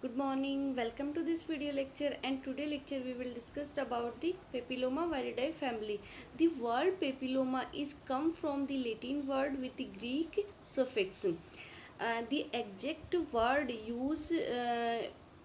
Good morning, welcome to this video lecture and today lecture we will discuss about the Papilloma viridae family. The word papilloma is come from the Latin word with the Greek suffix. Uh, the exact word used uh,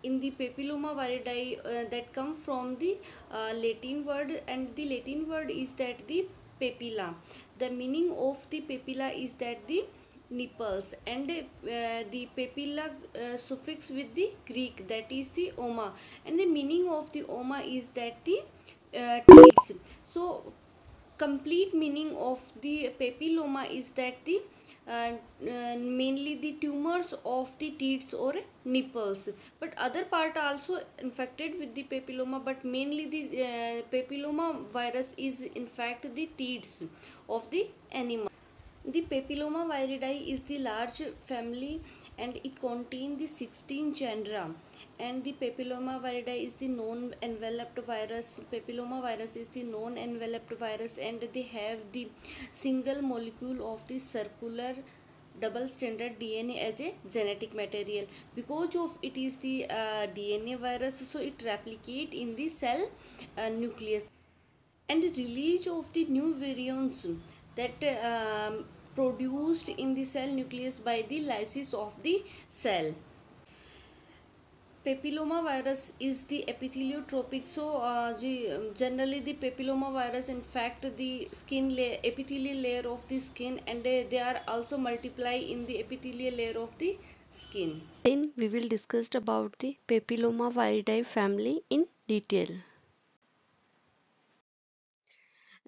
in the papilloma viridae uh, that come from the uh, Latin word and the Latin word is that the papilla. The meaning of the papilla is that the nipples and uh, the papilla uh, suffix with the Greek that is the oma and the meaning of the oma is that the uh, So complete meaning of the papilloma is that the uh, uh, mainly the tumors of the teats or nipples but other part also infected with the papilloma but mainly the uh, papilloma virus is in fact the teats of the animal the Papilloma viridae is the large family and it contains the 16 genera and the papilloma viridae is the non enveloped virus papilloma virus is the non enveloped virus and they have the single molecule of the circular double stranded dna as a genetic material because of it is the uh, dna virus so it replicate in the cell uh, nucleus and release of the new variants that um, produced in the cell nucleus by the lysis of the cell papilloma virus is the epitheliotropic so uh, the, um, generally the papilloma virus infect the skin layer epithelial layer of the skin and they, they are also multiply in the epithelial layer of the skin then we will discuss about the papilloma viridae family in detail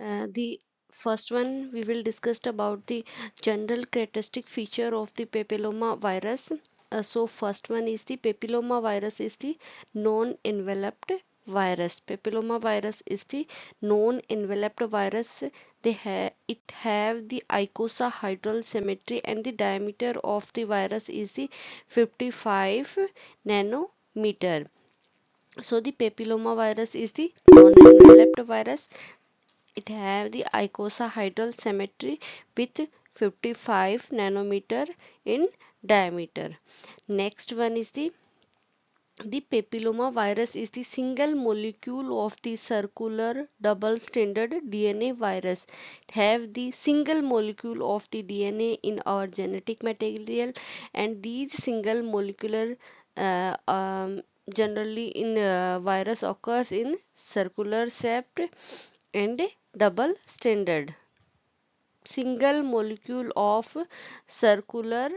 uh, the First one we will discuss about the general characteristic feature of the papilloma virus. Uh, so first one is the papilloma virus is the non-enveloped virus. Papilloma virus is the non-enveloped virus. They ha it have the icosahedral symmetry and the diameter of the virus is the 55 nanometer. So the papilloma virus is the non-enveloped virus. It have the icosahedral symmetry with 55 nanometer in diameter. Next one is the the papilloma virus is the single molecule of the circular double stranded DNA virus. Have the single molecule of the DNA in our genetic material and these single molecular uh, um, generally in uh, virus occurs in circular shape and double stranded single molecule of circular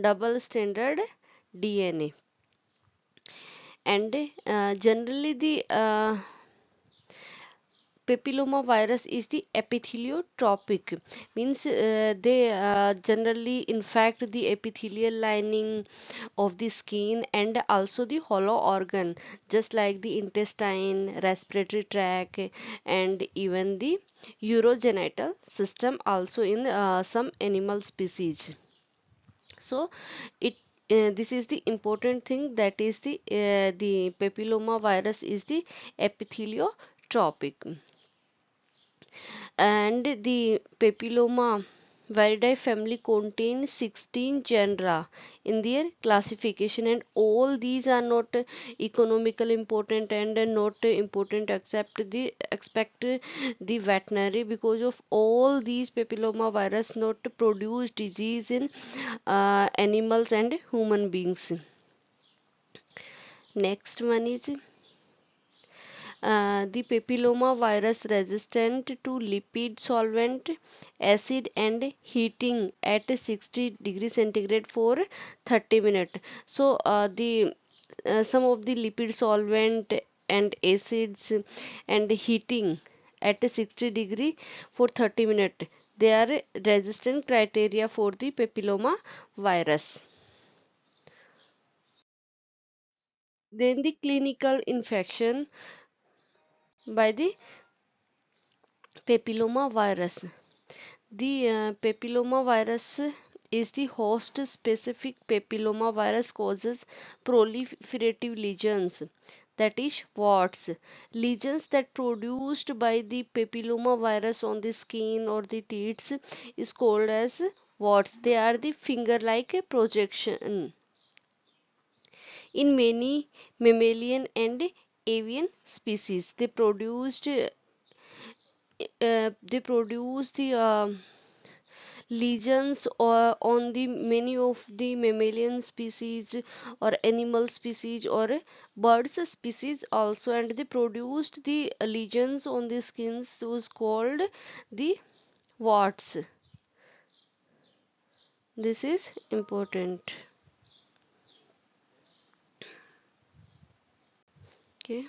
double stranded DNA and uh, generally the uh, Papilloma virus is the epitheliotropic means uh, they uh, generally infect the epithelial lining of the skin and also the hollow organ just like the intestine respiratory tract and even the urogenital system also in uh, some animal species so it uh, this is the important thing that is the uh, the papilloma virus is the epitheliotropic and the papilloma Viridae family contains 16 genera in their classification and all these are not economical important and not important except the expect the veterinary because of all these papilloma virus not produce disease in uh, animals and human beings next one is uh, the papilloma virus resistant to lipid solvent acid and heating at 60 degree centigrade for 30 minutes so uh, the uh, some of the lipid solvent and acids and heating at 60 degree for 30 minutes they are resistant criteria for the papilloma virus then the clinical infection by the papilloma virus. The uh, papilloma virus is the host specific papilloma virus causes proliferative lesions that is warts lesions that produced by the papilloma virus on the skin or the teats is called as warts they are the finger like projection in many mammalian and avian species they produced uh, they produce the uh, um, lesions or on the many of the mammalian species or animal species or birds species also and they produced the lesions on the skins was called the warts this is important okay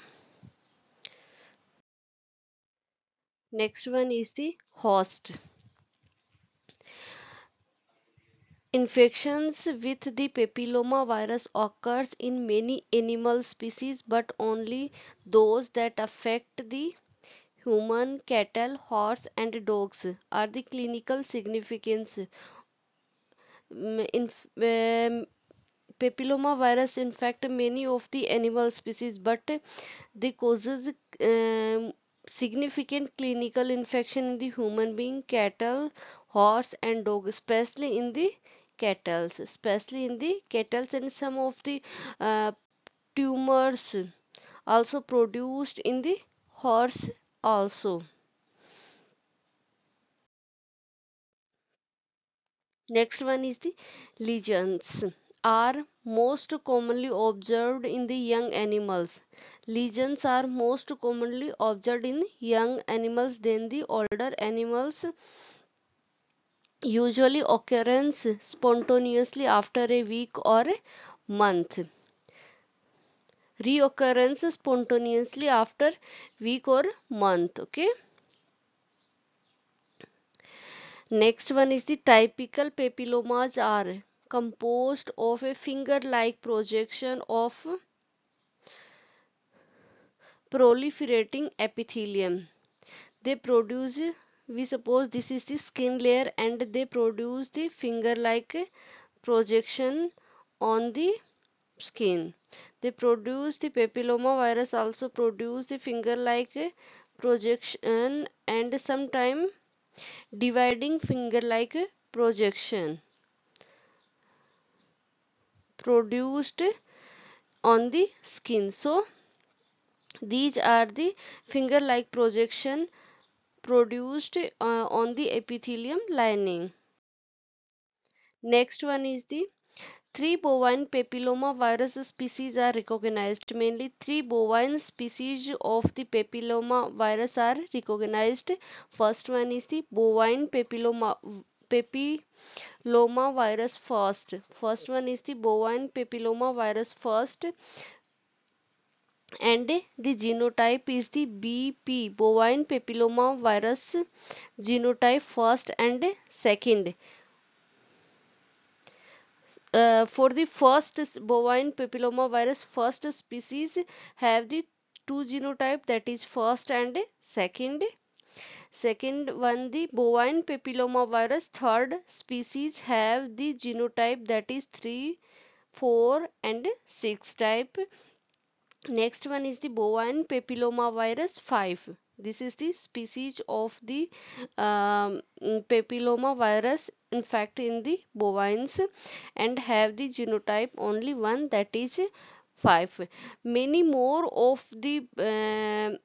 next one is the host infections with the papilloma virus occurs in many animal species but only those that affect the human cattle horse and dogs are the clinical significance mm, um, Papilloma virus infect many of the animal species but they causes uh, significant clinical infection in the human being cattle horse and dog especially in the cattle especially in the cattle and some of the uh, tumors also produced in the horse also next one is the lesions are most commonly observed in the young animals. Lesions are most commonly observed in young animals than the older animals. Usually occurrence spontaneously after a week or a month. Reoccurrence spontaneously after week or month. Okay. Next one is the typical papillomas are composed of a finger-like projection of proliferating epithelium. They produce, we suppose this is the skin layer and they produce the finger-like projection on the skin. They produce the papilloma virus also produce the finger-like projection and sometime dividing finger-like projection produced on the skin so these are the finger like projection produced uh, on the epithelium lining next one is the three bovine papilloma virus species are recognized mainly three bovine species of the papilloma virus are recognized first one is the bovine papilloma papi loma virus first. First one is the bovine papilloma virus first and the genotype is the BP bovine papilloma virus genotype first and second. Uh, for the first bovine papilloma virus first species have the two genotype that is first and second Second one, the bovine papillomavirus third species have the genotype that is 3, 4 and 6 type. Next one is the bovine papillomavirus 5. This is the species of the um, papillomavirus in fact in the bovines and have the genotype only one that is 5. Many more of the uh,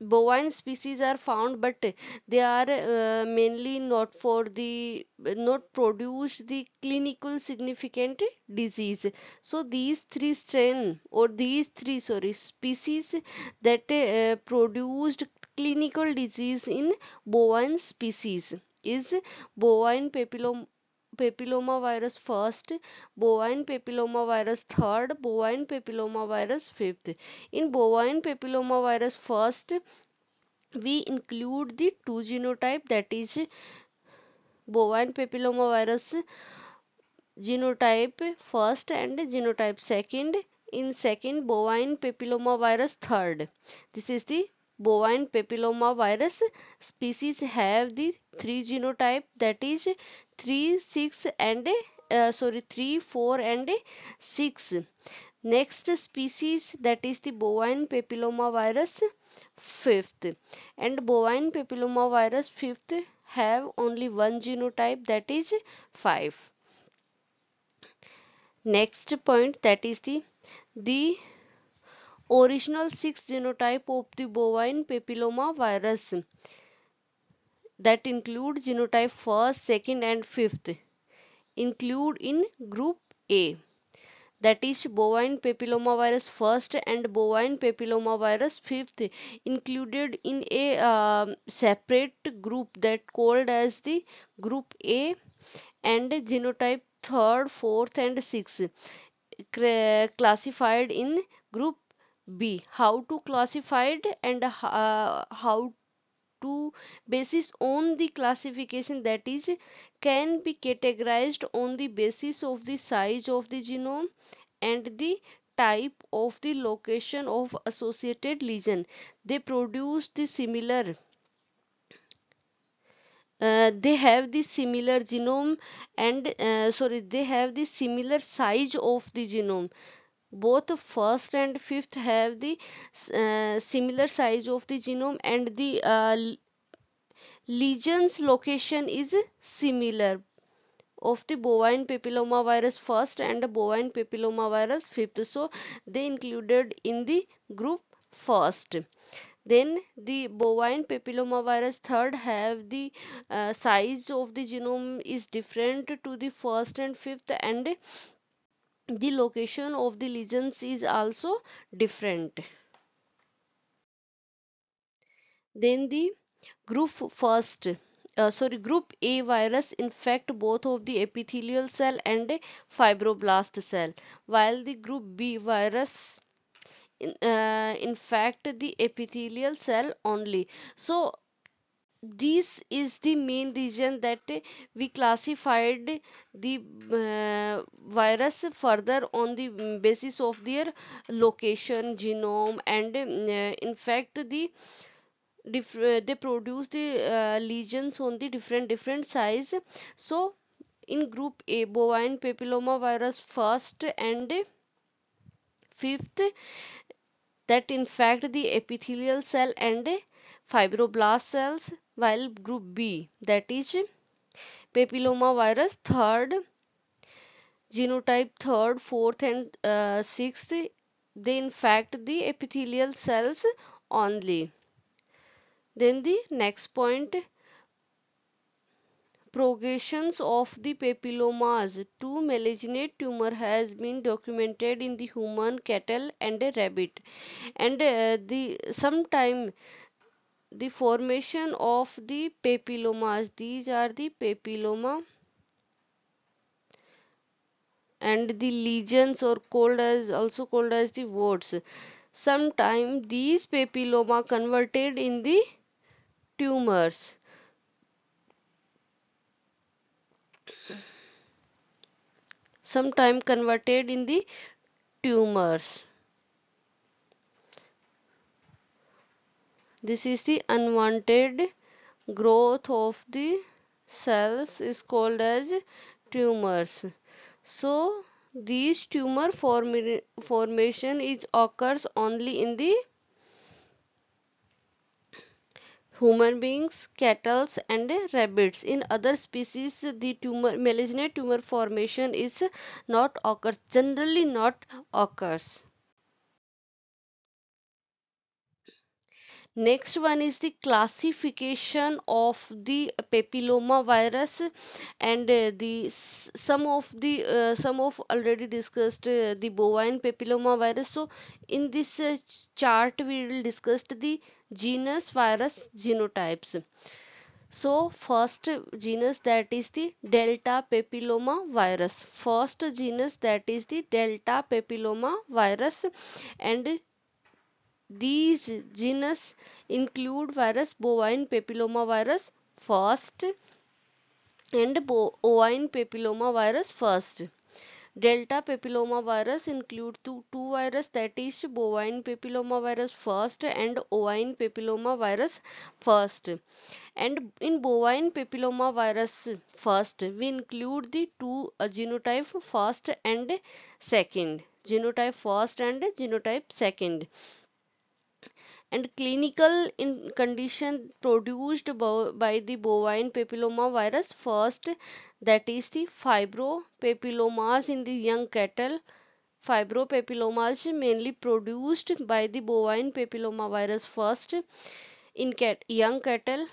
bovine species are found but they are uh, mainly not for the not produce the clinical significant disease so these three strain or these three sorry species that uh, produced clinical disease in bovine species is bovine papillom papillomavirus first, bovine papillomavirus third, bovine papillomavirus fifth. In bovine papillomavirus first, we include the two genotype that is bovine papillomavirus genotype first and genotype second in second bovine papillomavirus third this is the bovine papillomavirus species have the three genotype that is 3 6 and uh, sorry 3 4 and 6 next species that is the bovine papillomavirus fifth and bovine papillomavirus fifth have only one genotype that is 5 next point that is the the original 6 genotype of the bovine papilloma virus that include genotype first, second and fifth include in group A that is bovine papilloma virus first and bovine papilloma virus fifth included in a uh, separate group that called as the group A and genotype third, fourth and sixth classified in group b how to classified and uh, how to basis on the classification that is can be categorized on the basis of the size of the genome and the type of the location of associated lesion they produce the similar uh, they have the similar genome and uh, sorry they have the similar size of the genome both first and fifth have the uh, similar size of the genome and the uh, lesions location is similar of the bovine papillomavirus first and bovine bovine papillomavirus fifth so they included in the group first then the bovine papillomavirus third have the uh, size of the genome is different to the first and fifth and the location of the lesions is also different then the group first uh, sorry group a virus infect both of the epithelial cell and fibroblast cell while the group b virus in, uh, infect the epithelial cell only so this is the main reason that we classified the uh, virus further on the basis of their location genome and uh, in fact the they produce the uh, lesions on the different different size so in group a bovine papilloma virus first and fifth that infect the epithelial cell and fibroblast cells while group B that is papilloma virus third genotype third fourth and uh, sixth they infect the epithelial cells only then the next point progressions of the papillomas. Two malignant tumor has been documented in the human, cattle and a rabbit. And uh, the sometime the formation of the papillomas. These are the papilloma and the lesions or called as also called as the warts. Sometimes these papilloma converted in the tumors Sometimes converted in the tumors. This is the unwanted growth of the cells is called as tumors. So these tumor form formation is occurs only in the human beings, cattle and rabbits. In other species, the tumor, malignant tumor formation is not occurs, generally not occurs. Next one is the classification of the papilloma virus and uh, the some of the uh, some of already discussed uh, the bovine papilloma virus. So in this uh, chart we will discuss the genus virus genotypes. So first genus that is the delta papilloma virus. First genus that is the delta papilloma virus and these genus include virus bovine papillomavirus first and bovine papillomavirus first. Delta papillomavirus include two, two virus that is bovine papillomavirus first and ovine papillomavirus first. And in bovine papillomavirus first, we include the two uh, genotype first and second. Genotype first and genotype second and clinical in condition produced by the bovine papilloma virus first that is the fibropapillomas in the young cattle fibropapillomas mainly produced by the bovine papilloma virus first in cat young cattle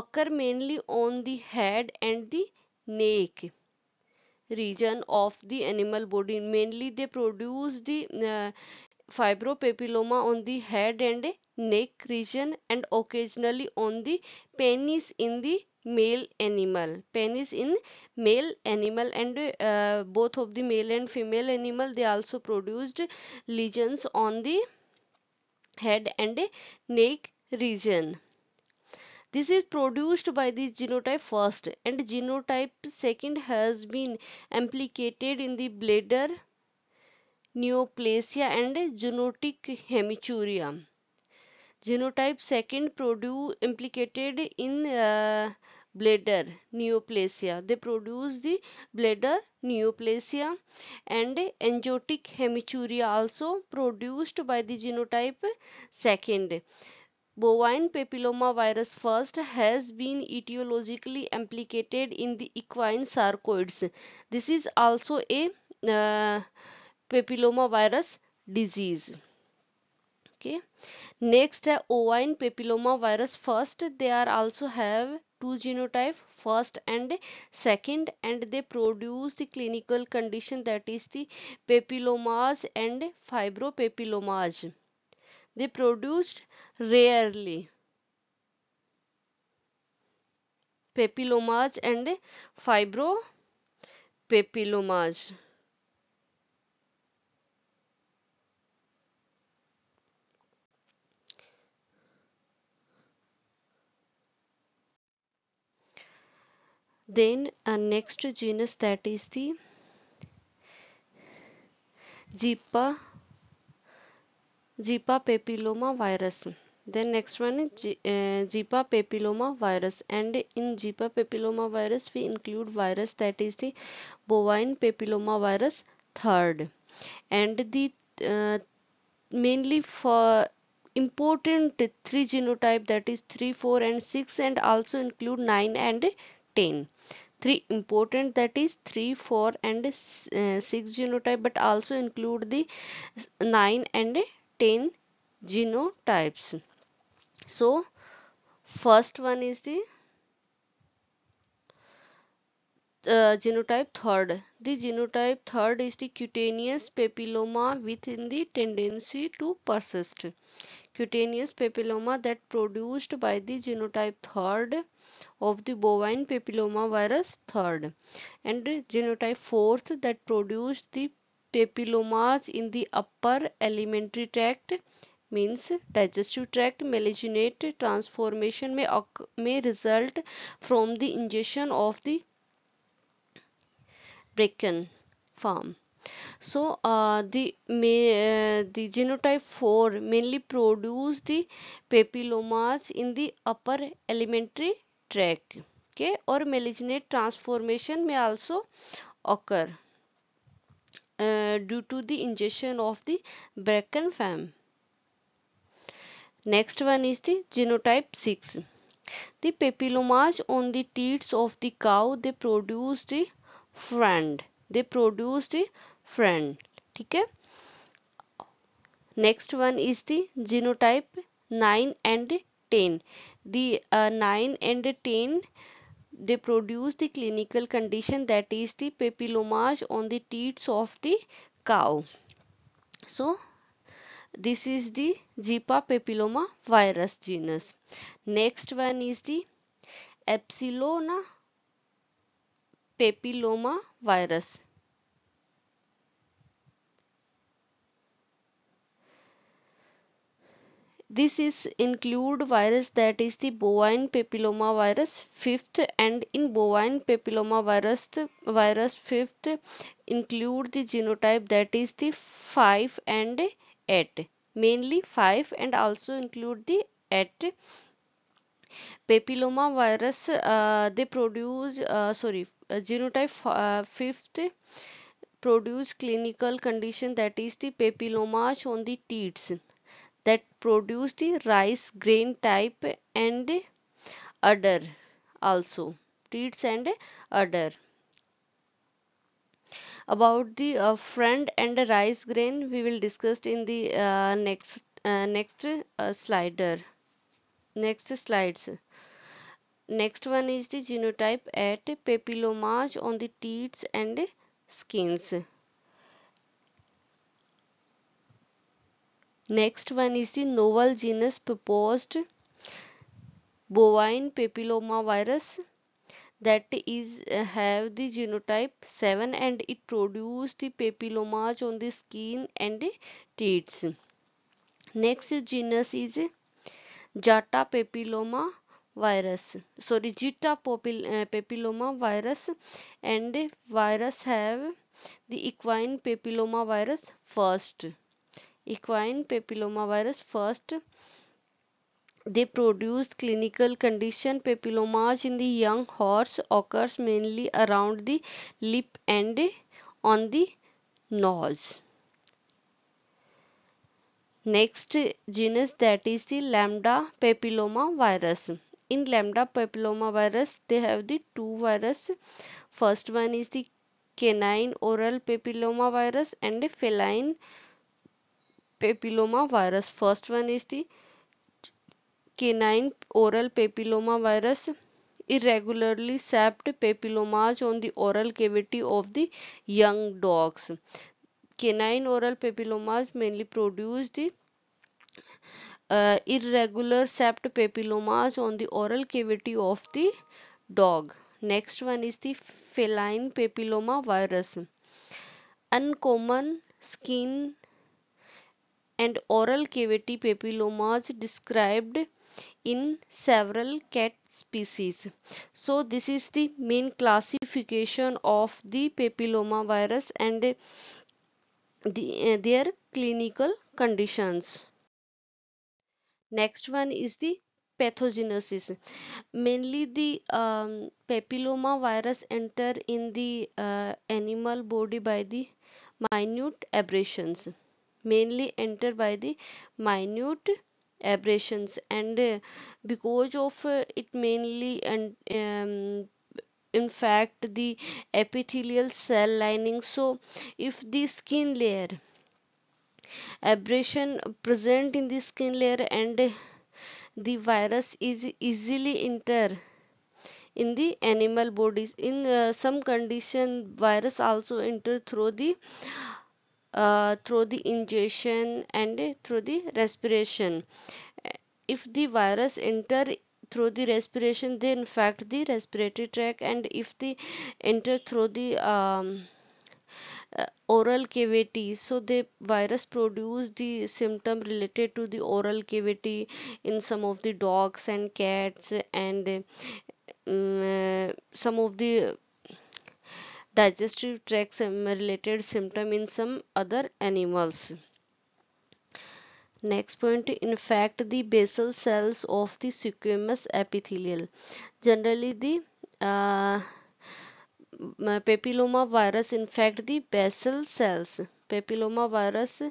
occur mainly on the head and the neck region of the animal body mainly they produce the uh, fibropapilloma on the head and neck region and occasionally on the penis in the male animal penis in male animal and uh, both of the male and female animal they also produced lesions on the head and neck region this is produced by the genotype first and genotype second has been implicated in the bladder neoplasia and genetic hematuria. Genotype second produce implicated in uh, bladder neoplasia. They produce the bladder neoplasia and angiotic hematuria also produced by the genotype second. Bovine papilloma virus first has been etiologically implicated in the equine sarcoids. This is also a uh, papillomavirus disease. okay next है ovine papillomavirus first they are also have two genotype first and second and they produce the clinical condition that is the papillomas and fibropapillomas they produced rarely papillomas and fibropapillomas Then a uh, next genus that is the Zipa Zipa papilloma virus. Then next one is G, uh, Zipa papilloma virus and in Zipa papilloma virus we include virus that is the bovine papilloma virus third and the uh, mainly for important three genotype that is 3 4 and 6 and also include 9 and 10 three important that is 3 4 and uh, 6 genotype but also include the 9 and 10 genotypes so first one is the uh, genotype third the genotype third is the cutaneous papilloma within the tendency to persist cutaneous papilloma that produced by the genotype third of the bovine papilloma virus, third and genotype fourth that produced the papillomas in the upper alimentary tract means digestive tract malignant transformation may, may result from the ingestion of the bracken farm so uh, the may, uh, the genotype 4 mainly produce the papillomas in the upper alimentary tract के और malignant transformation में also occur due to the injection of the bracken fern next one is the genotype six the papillomas on the teats of the cow they produce the friend they produce the friend ठीक है next one is the genotype nine and 10. The uh, 9 and 10 they produce the clinical condition that is the papillomage on the teats of the cow. So this is the Zika papilloma virus genus. Next one is the Epsilona papilloma virus. This is include virus that is the bovine papilloma virus fifth and in bovine papilloma virus virus fifth include the genotype that is the 5 and 8 mainly 5 and also include the 8 papilloma virus uh, they produce uh, sorry uh, genotype uh, fifth produce clinical condition that is the papilloma on the teats that produce the rice grain type and udder also teats and udder about the uh, front and rice grain we will discuss in the uh, next uh, next uh, slider next slides next one is the genotype at papillomas on the teats and skins Next one is the novel genus proposed bovine papilloma virus that is uh, have the genotype 7 and it produce the papillomas on the skin and teats. Next genus is Jata papilloma virus sorry Jita uh, papilloma virus and virus have the equine papilloma virus first equine papillomavirus first. They produce clinical condition papillomas in the young horse occurs mainly around the lip and on the nose. Next genus that is the lambda papilloma virus. In lambda papilloma virus, they have the two virus. First one is the canine oral papilloma virus and feline papilloma virus first one is the canine oral papilloma virus irregularly shaped papillomas on the oral cavity of the young dogs canine oral papillomas mainly produce the irregular shaped papillomas on the oral cavity of the dog next one is the feline papilloma virus uncommon skin and oral cavity papillomas described in several cat species. So this is the main classification of the papilloma virus and the, uh, their clinical conditions. Next one is the pathogenesis. Mainly the um, papilloma virus enter in the uh, animal body by the minute abrasions mainly enter by the minute abrasions and uh, because of uh, it mainly and um, in fact the epithelial cell lining so if the skin layer abrasion present in the skin layer and the virus is easily enter in the animal bodies in uh, some condition virus also enter through the uh, through the ingestion and through the respiration if the virus enter through the respiration they infect the respiratory tract and if they enter through the um, uh, oral cavity so the virus produce the symptom related to the oral cavity in some of the dogs and cats and um, some of the digestive tract related symptom in some other animals. Next point, in fact, the basal cells of the squamous epithelial. Generally, the uh, papilloma virus infect the basal cells. Papilloma virus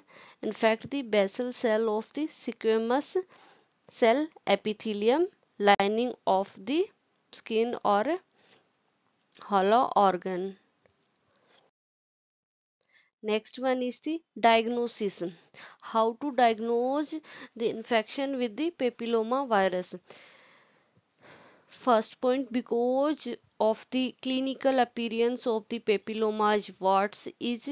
infect the basal cell of the squamous cell epithelium lining of the skin or hollow organ next one is the diagnosis how to diagnose the infection with the papilloma virus first point because of the clinical appearance of the papillomas warts is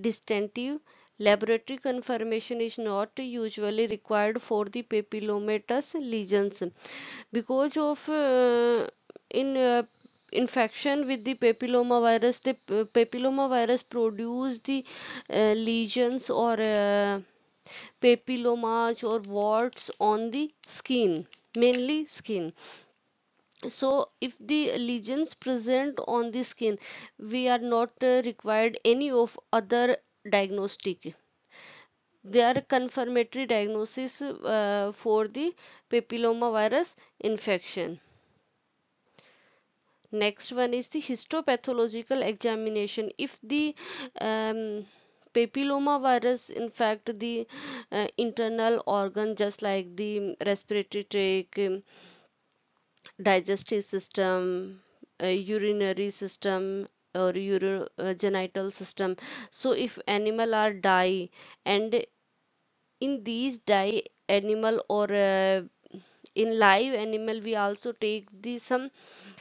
distinctive laboratory confirmation is not usually required for the papillomatous lesions because of uh, in uh, infection with the papilloma virus, the uh, virus produce the uh, lesions or uh, papillomas or warts on the skin, mainly skin so if the lesions present on the skin we are not uh, required any of other diagnostic they are confirmatory diagnosis uh, for the papilloma virus infection next one is the histopathological examination if the um, papilloma virus in fact, the uh, internal organ just like the respiratory tract um, digestive system uh, urinary system or urogenital uh, genital system so if animal are die and in these die animal or uh, in live animal we also take the some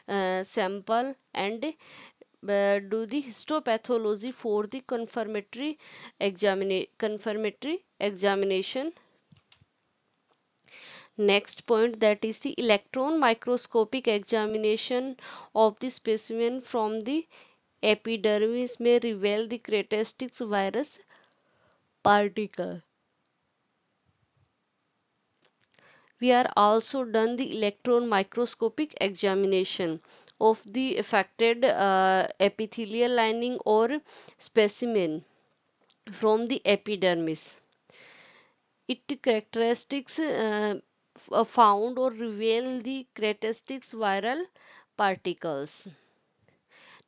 uh, sample and uh, do the histopathology for the confirmatory examine confirmatory examination next point that is the electron microscopic examination of the specimen from the epidermis may reveal the characteristics virus particle we are also done the electron microscopic examination of the affected uh, epithelial lining or specimen from the epidermis. It characteristics uh, found or reveal the characteristics viral particles.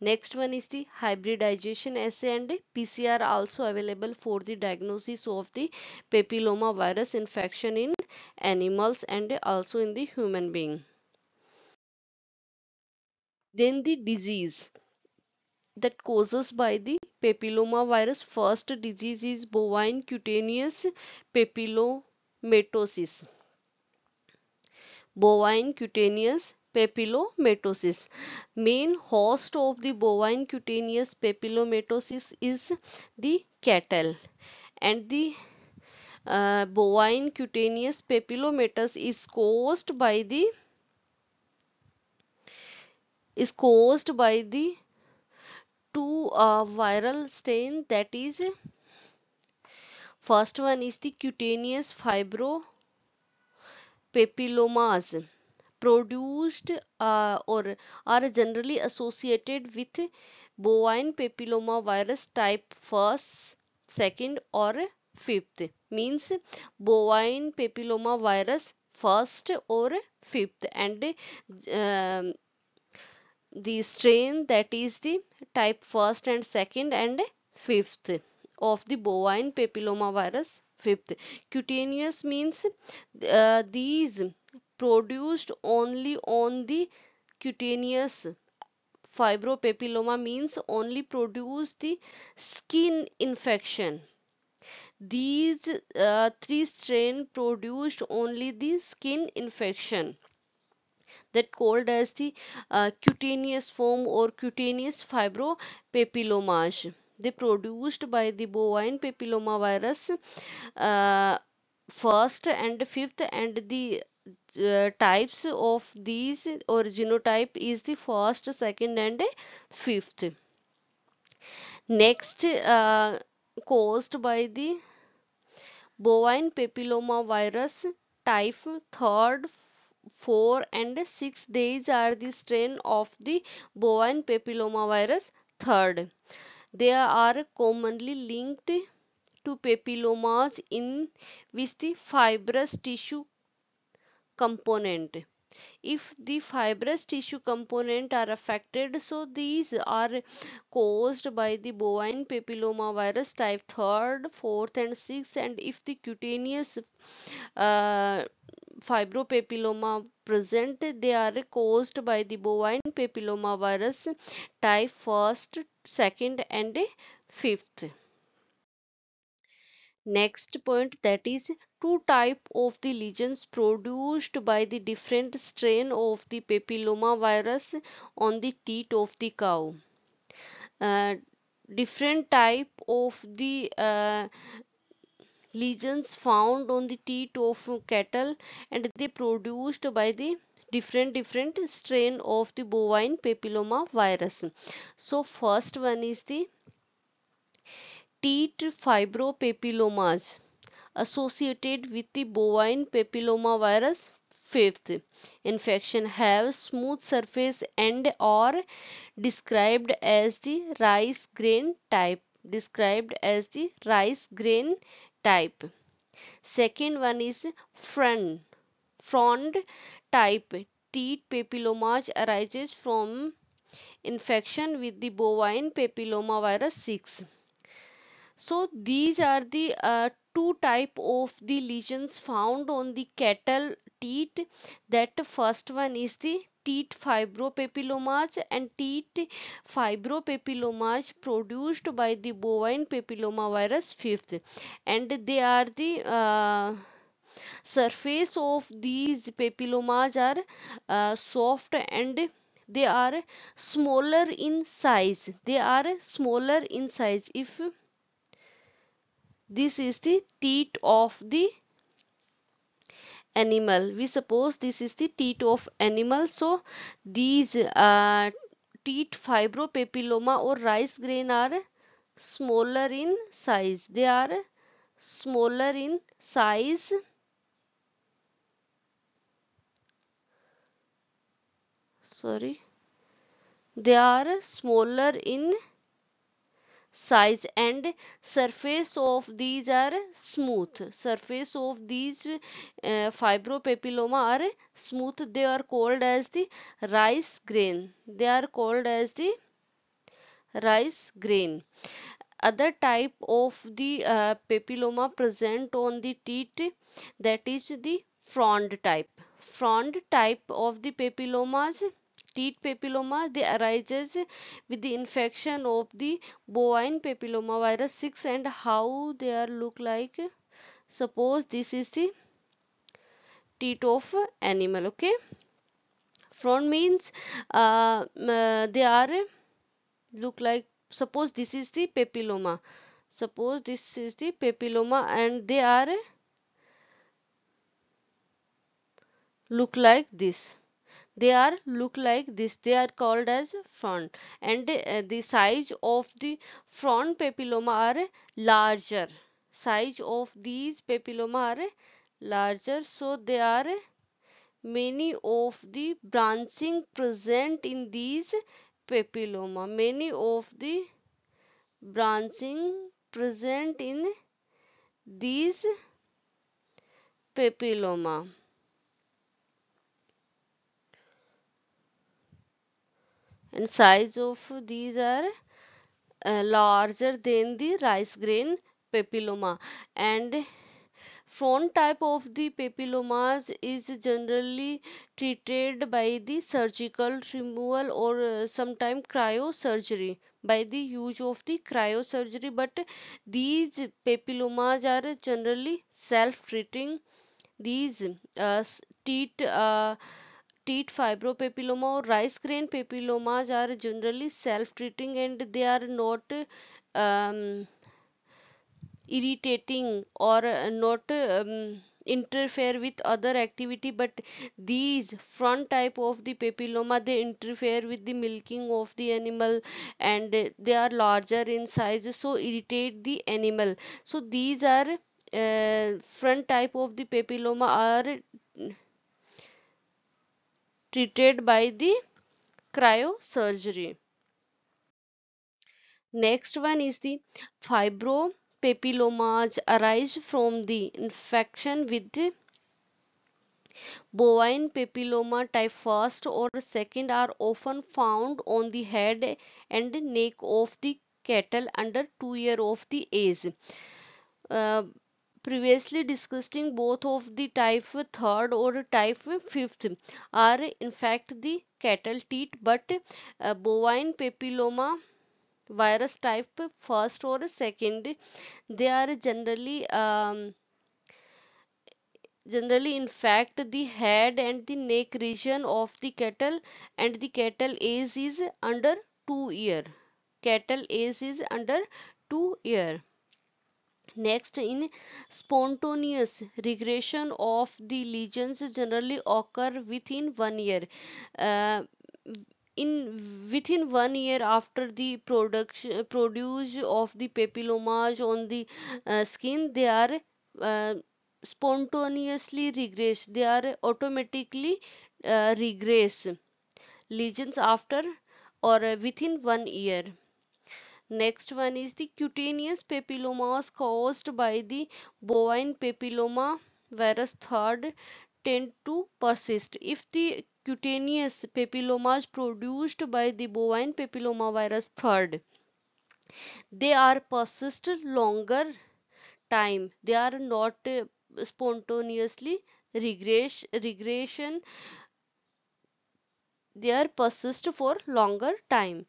Next one is the hybridization assay and PCR also available for the diagnosis of the papilloma virus infection in animals and also in the human being. Then the disease that causes by the papilloma virus first disease is bovine cutaneous papillomatosis bovine cutaneous papillomatosis. Main host of the bovine cutaneous papillomatosis is the cattle and the uh, bovine cutaneous papillomatosis is caused by the is caused by the two uh, viral strain that is first one is the cutaneous fibro papillomas produced uh, or are generally associated with bovine papilloma virus type first, second or fifth means bovine papilloma virus first or fifth and uh, the strain that is the type first and second and fifth of the bovine papilloma virus fifth cutaneous means uh, these produced only on the cutaneous fibropapilloma means only produce the skin infection these uh, three strain produced only the skin infection that called as the uh, cutaneous form or cutaneous fibropapillomas they produced by the bovine papilloma virus uh, first and fifth and the uh, types of these or genotype is the first second and fifth next uh, caused by the bovine papilloma virus type third 4 and 6 days are the strain of the bovine papilloma virus third they are commonly linked to papillomas in which the fibrous tissue component if the fibrous tissue component are affected so these are caused by the bovine papilloma virus type 3rd 4th and 6th and if the cutaneous uh, fibropapilloma present they are caused by the bovine papilloma virus type 1st 2nd and 5th next point that is two type of the lesions produced by the different strain of the papilloma virus on the teat of the cow. Uh, different type of the uh, lesions found on the teat of cattle and they produced by the different different strain of the bovine papilloma virus. So first one is the teat fibropapillomas associated with the bovine papillomavirus. Fifth, infection have smooth surface and are described as the rice grain type. Described as the rice grain type. Second one is frond. Frond type. Teat papilloma arises from infection with the bovine papillomavirus 6. So these are the uh, two type of the lesions found on the cattle teat that first one is the teat fibropapillomas and teat fibropapillomas produced by the bovine papilloma virus fifth and they are the uh, surface of these papillomas are uh, soft and they are smaller in size they are smaller in size if this is the teat of the animal. We suppose this is the teat of animal. So these uh, teat fibropapilloma or rice grain are smaller in size. They are smaller in size. Sorry. They are smaller in size and surface of these are smooth surface of these uh, fibropapilloma are smooth they are called as the rice grain they are called as the rice grain other type of the uh, papilloma present on the teeth that is the frond type frond type of the papillomas teat papilloma, they arises with the infection of the bovine papilloma virus 6 and how they are look like. Suppose this is the teat of animal, okay. Front means uh, uh, they are look like, suppose this is the papilloma. Suppose this is the papilloma and they are look like this they are look like this they are called as front and uh, the size of the front papilloma are larger size of these papilloma are larger so they are many of the branching present in these papilloma many of the branching present in these papilloma and size of these are uh, larger than the rice grain papilloma and front type of the papillomas is generally treated by the surgical removal or uh, sometime cryosurgery by the use of the cryosurgery but these papillomas are generally self-treating these uh, teat uh, teat fibropapilloma or rice grain papillomas are generally self-treating and they are not um, irritating or uh, not um, interfere with other activity but these front type of the papilloma they interfere with the milking of the animal and they are larger in size so irritate the animal so these are uh, front type of the papilloma are treated by the cryosurgery. Next one is the fibropapillomas arise from the infection with the Bovine papilloma type first or second are often found on the head and neck of the cattle under 2 year of the age. Uh, previously discussing both of the type 3rd or type 5th are in fact the cattle teat but uh, bovine papilloma virus type first or second they are generally um, generally in fact the head and the neck region of the cattle and the cattle age is under 2 year cattle age is under 2 year Next, in spontaneous regression of the lesions generally occur within one year. Uh, in within one year after the production produce of the papillomas on the uh, skin they are uh, spontaneously regress they are automatically uh, regress lesions after or uh, within one year Next one is the cutaneous papillomas caused by the bovine papilloma virus third tend to persist. If the cutaneous papillomas produced by the bovine papilloma virus third, they are persist longer time. They are not uh, spontaneously regress regression. They are persist for longer time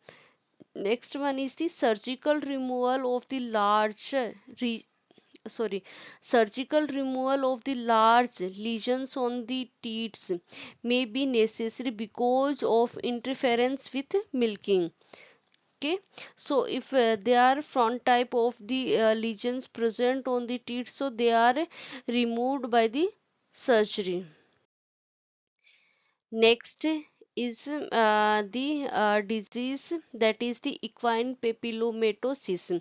next one is the surgical removal of the large sorry surgical removal of the large lesions on the teats may be necessary because of interference with milking okay so if uh, they are front type of the uh, lesions present on the teats so they are removed by the surgery next is uh, the uh, disease that is the equine papillomatosis.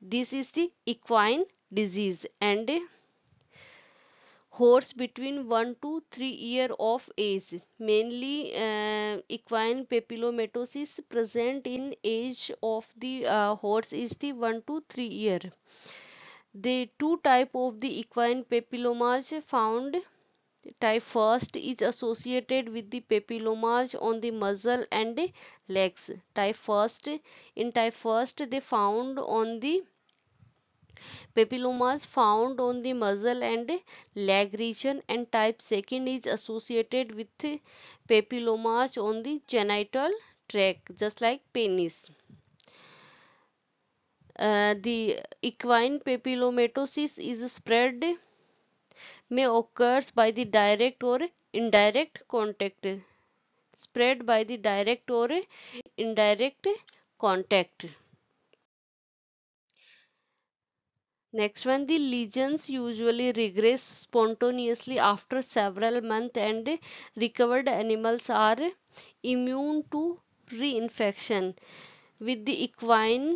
This is the equine disease and horse between 1 to 3 year of age. Mainly uh, equine papillomatosis present in age of the uh, horse is the 1 to 3 year. The two type of the equine papillomas found type first is associated with the papillomas on the muzzle and legs. Type first in type first they found on the papillomas found on the muzzle and leg region and type second is associated with papillomas on the genital tract just like penis. Uh, the equine papillomatosis is spread may occurs by the direct or indirect contact spread by the direct or indirect contact next one the lesions usually regress spontaneously after several months and recovered animals are immune to reinfection with the equine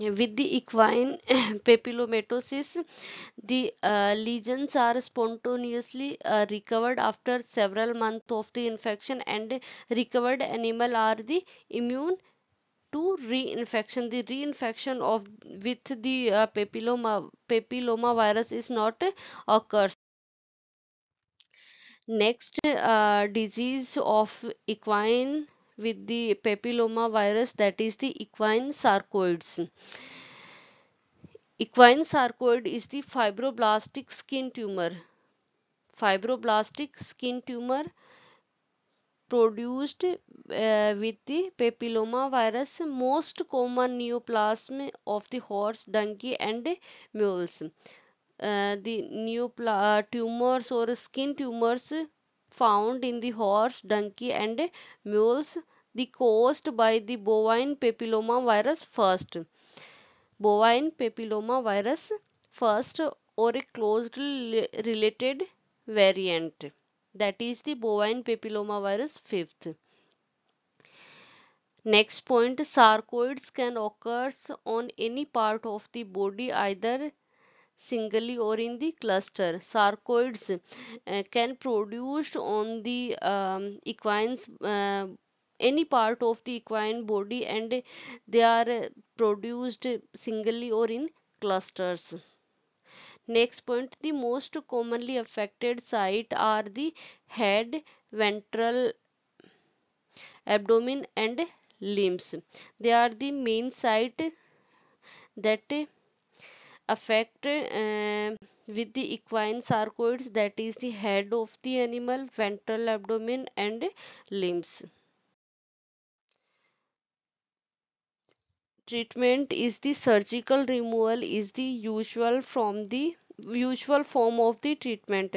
with the equine papillomatosis the uh, lesions are spontaneously uh, recovered after several months of the infection and recovered animal are the immune to reinfection the reinfection of with the uh, papilloma papilloma virus is not occurs next uh, disease of equine with the papilloma virus that is the equine sarcoids. Equine sarcoid is the fibroblastic skin tumor. Fibroblastic skin tumor produced uh, with the papilloma virus most common neoplasm of the horse donkey and mules uh, the neopla tumors or skin tumors found in the horse, donkey and mules the caused by the bovine papilloma virus first. Bovine papilloma virus first or a closely related variant that is the bovine papilloma virus fifth. Next point sarcoids can occur on any part of the body either singly or in the cluster. Sarcoids uh, can produced on the um, equine's uh, any part of the equine body and they are uh, produced singly or in clusters. Next point, the most commonly affected site are the head, ventral, abdomen and limbs. They are the main site that affected uh, with the equine sarcoids that is the head of the animal ventral abdomen and limbs treatment is the surgical removal is the usual from the usual form of the treatment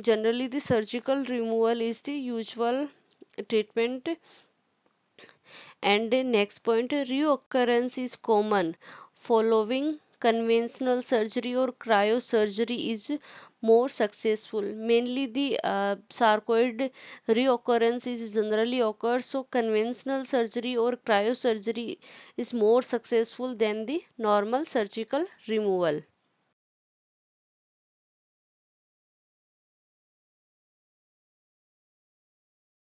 generally the surgical removal is the usual treatment and the next point reoccurrence is common following conventional surgery or cryosurgery is more successful. Mainly the uh, sarcoid reoccurrence is generally occurs so conventional surgery or cryosurgery is more successful than the normal surgical removal.